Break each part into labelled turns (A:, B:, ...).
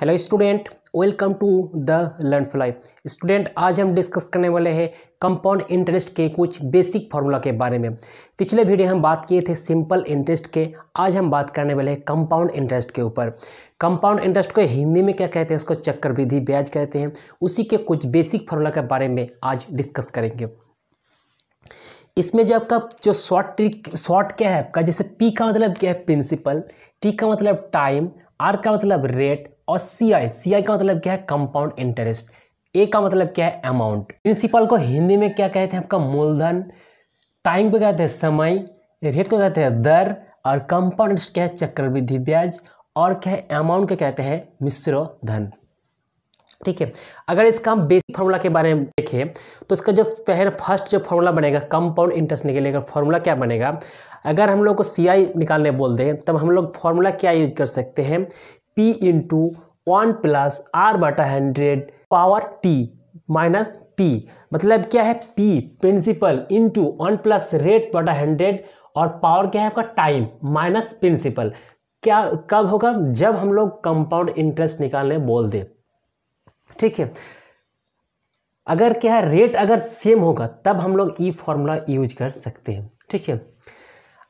A: hello student welcome to the learn fly student आज हम discuss करने वाले हैं कंपाउंड इंटरेस्ट के कुछ बेसिक फार्मूला के बारे में पिछले वीडियो हम बात किए थे सिंपल इंटरेस्ट के आज हम बात करने वाले हैं कंपाउंड इंटरेस्ट के ऊपर कंपाउंड इंटरेस्ट को हिंदी में क्या कहते हैं उसको चक्रविधि ब्याज कहते हैं उसी के कुछ बेसिक फार्मूला के बारे में आज डिस्कस करेंगे इसमें जो आपका जो शॉर्ट ट्रिक शॉर्ट क्या है आपका जैसे पी का मतलब क्या है प्रिंसिपल टी का मतलब टाइम आर का मतलब रेट और सी आई सी आई का मतलब क्या है कंपाउंड इंटरेस्ट ए का मतलब क्या है अमाउंट प्रिंसिपल को हिंदी में क्या कहते हैं आपका मूलधन टाइम को कहते हैं समय रेट को कहते हैं दर और कंपाउंड इंटरेस्ट क्या है चक्रवृद्धि ब्याज और क्या है अमाउंट का कहते हैं मिश्र धन ठीक है अगर इसका हम बेसिक फार्मूला के बारे में देखें तो इसका जो पहले फर्स्ट जो फार्मूला बनेगा कंपाउंड इंटरेस्ट निकलने का फार्मूला क्या बनेगा अगर हम लोग को सी आई निकालने बोल दें तब हम लोग फार्मूला क्या यूज कर सकते हैं P into one plus R बटा hundred power T minus P मतलब क्या है P principal into one plus rate बटा हंड्रेड और पावर क्या है आपका टाइम माइनस प्रिंसिपल क्या कब होगा जब हम लोग कंपाउंड इंटरेस्ट निकालने बोल दें ठीक है अगर क्या है रेट अगर सेम होगा तब हम लोग ई फॉर्मूला यूज कर सकते हैं ठीक है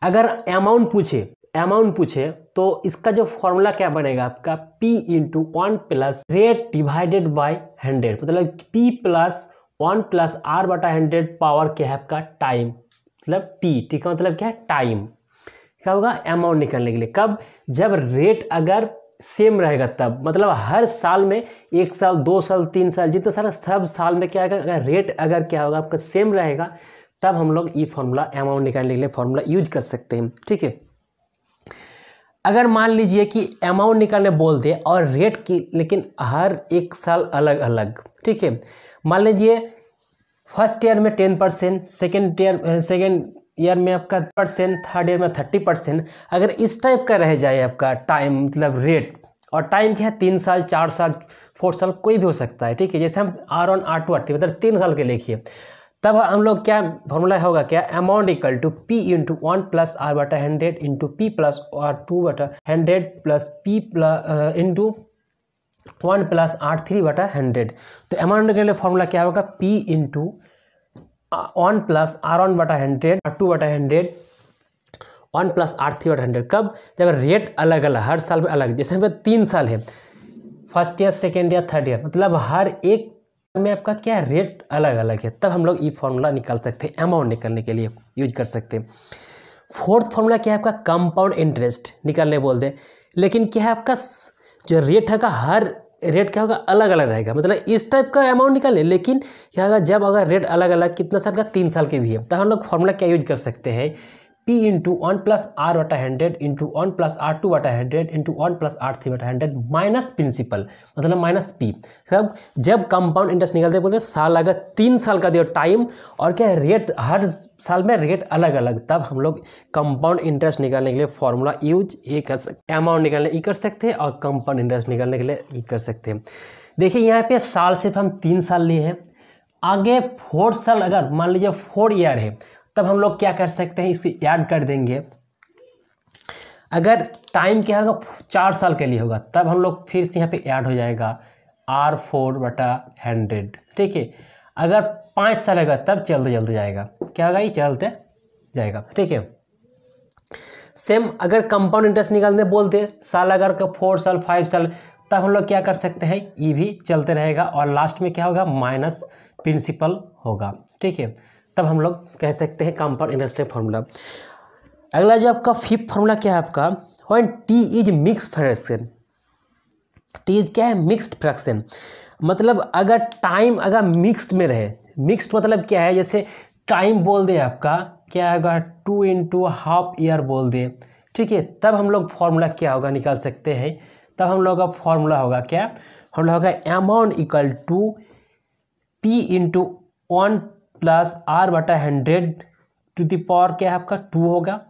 A: अगर अमाउंट पूछे अमाउंट पूछे तो इसका जो फॉर्मूला क्या बनेगा आपका P into one plus rate divided by hundred मतलब P plus one plus R बटा हंड्रेड पावर क्या है आपका टाइम मतलब T ठीक है मतलब क्या है टाइम क्या होगा अमाउंट निकालने के लिए कब जब रेट अगर सेम रहेगा तब मतलब हर साल में एक साल दो साल तीन साल जितना सारा सब साल में क्या होगा अगर रेट अगर क्या होगा आपका सेम रहेगा तब हम लोग ये फॉर्मूला अमाउंट निकालने के लिए फॉर्मूला यूज कर सकते हैं ठीक है अगर मान लीजिए कि अमाउंट निकालने बोल दे और रेट की लेकिन हर एक साल अलग अलग ठीक है मान लीजिए फर्स्ट ईयर में ten percent second year second year में आपका परसेंट थर्ड ईयर में थर्टी परसेंट अगर इस टाइप का रह जाए आपका टाइम मतलब रेट और टाइम क्या है तीन साल चार साल फोर्थ साल कोई भी हो सकता है ठीक है जैसे हम R one R two R three मतलब तीन साल के लिखिए तब हम लोग क्या फॉर्मूला होगा क्या amount equal to P into one plus R बटा hundred into P plus R two बटा hundred plus P plus into one plus R three बटा हंड्रेड तो अमाउंट के लिए फॉर्मूला क्या होगा P into one plus R one बटा hundred R two बटा hundred one plus R three बटा हंड्रेड कब जब रेट अलग अलग हर साल में अलग जैसे हमें तीन साल है first year second year third year मतलब हर एक में आपका क्या रेट अलग अलग है तब हम लोग ये फॉर्मूला निकाल सकते हैं अमाउंट निकालने के लिए यूज कर सकते हैं फोर्थ फॉर्मूला क्या है आपका कंपाउंड इंटरेस्ट निकालने बोलते दें लेकिन क्या है आपका जो रेट है का हर रेट क्या होगा अलग अलग रहेगा मतलब इस टाइप का अमाउंट लें लेकिन क्या होगा जब अगर रेट अलग अलग कितना साल का तीन साल के भी है तो हम लोग फॉर्मूला क्या यूज कर सकते हैं P into one plus R वाटा hundred into one plus R two वाटा hundred into one plus R three वाटा हंड्रेड माइनस प्रिंसिपल मतलब माइनस पी सब जब कंपाउंड इंटरेस्ट निकलते बोलते साल अगर तीन साल का दिया टाइम और क्या रेट हर साल में रेट अलग अलग तब हम लोग कंपाउंड इंटरेस्ट निकालने के लिए फॉर्मूला यूज ये कर सकते अमाउंट निकालने ये कर सकते हैं और कंपाउंड इंटरेस्ट निकालने के लिए ये कर सकते हैं देखिए यहाँ पे साल सिर्फ हम तीन साल लिए हैं आगे फोर साल अगर मान लीजिए फोर ईयर है तब हम लोग क्या कर सकते हैं इसको ऐड कर देंगे अगर टाइम क्या होगा चार साल के लिए होगा तब हम लोग फिर से यहाँ पे ऐड हो जाएगा आर फोर बटा हंड्रेड ठीक है अगर पाँच साल होगा तब चलते चलते जाएगा क्या होगा ये चलते जाएगा ठीक है सेम अगर कंपाउंड इंटरेस्ट निकालने बोलते साल अगर का फोर साल फाइव साल तब हम लोग क्या कर सकते हैं ये भी चलते रहेगा और लास्ट में क्या होगा माइनस प्रिंसिपल होगा ठीक है तब हम लोग कह सकते हैं कंपाउंड इंडस्ट्रियल फार्मूला अगला जो आपका फिफ्थ फार्मूला क्या है आपका one T is mix fraction T is क्या है मिक्सड फ्रैक्शन मतलब अगर टाइम अगर मिक्सड में रहे मिक्सड मतलब क्या है जैसे टाइम बोल दें आपका क्या होगा टू इंटू हाफ ईयर बोल दें ठीक है तब हम लोग फार्मूला क्या होगा निकाल सकते हैं तब हम लोग का फार्मूला होगा क्या फॉर्मूला होगा amount equal to P into one plus R बटा हंड्रेड टू द पावर क्या है आपका टू होगा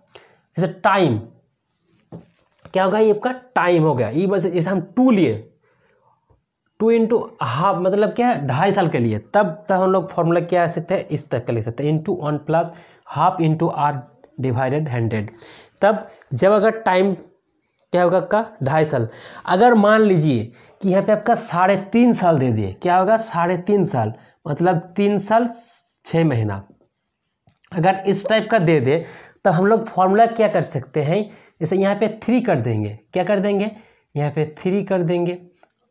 A: जैसे टाइम क्या होगा ये आपका टाइम हो गया ये बस जैसे हम टू लिए टू इंटू हाफ मतलब क्या है ढाई साल के लिए तब तक हम लोग फॉर्मूला क्या सकते हैं इस तरह का लिख सकते हैं into one plus half into R divided hundred तब जब अगर टाइम क्या होगा आपका ढाई साल अगर मान लीजिए कि यहाँ पे आपका साढ़े तीन साल दे दिए क्या होगा साढ़े तीन साल मतलब तीन साल छः महीना अगर इस टाइप का दे दे तो हम लोग फॉर्मूला क्या कर सकते हैं जैसे यहाँ पे थ्री कर देंगे क्या कर देंगे यहाँ पे थ्री कर देंगे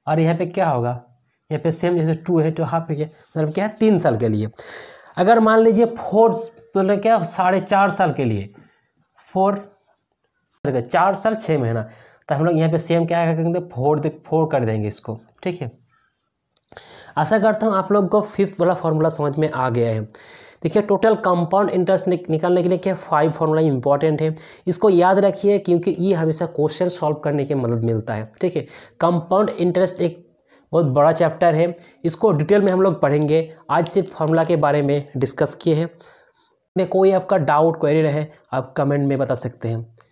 A: और यहाँ पे क्या होगा यहाँ पे सेम जैसे टू है टू हाफ है मतलब क्या है तीन साल के लिए अगर मान लीजिए फोर मतलब क्या साढ़े चार साल के लिए फोर मतलब चार साल छः महीना तो हम लोग यहाँ पे सेम क्या करेंगे फोर फोर कर देंगे इसको ठीक है आशा करता हूँ आप लोग को फिफ्थ वाला फार्मूला समझ में आ गया है देखिए टोटल कंपाउंड इंटरेस्ट निकालने के लिए क्या फाइव फार्मूला इंपॉर्टेंट है इसको याद रखिए क्योंकि ये हमेशा क्वेश्चन सॉल्व करने की मदद मिलता है ठीक है कंपाउंड इंटरेस्ट एक बहुत बड़ा चैप्टर है इसको डिटेल में हम लोग पढ़ेंगे आज सिर्फ फार्मूला के बारे में डिस्कस किए हैं में कोई आपका डाउट क्वेरी रहे आप कमेंट में बता सकते हैं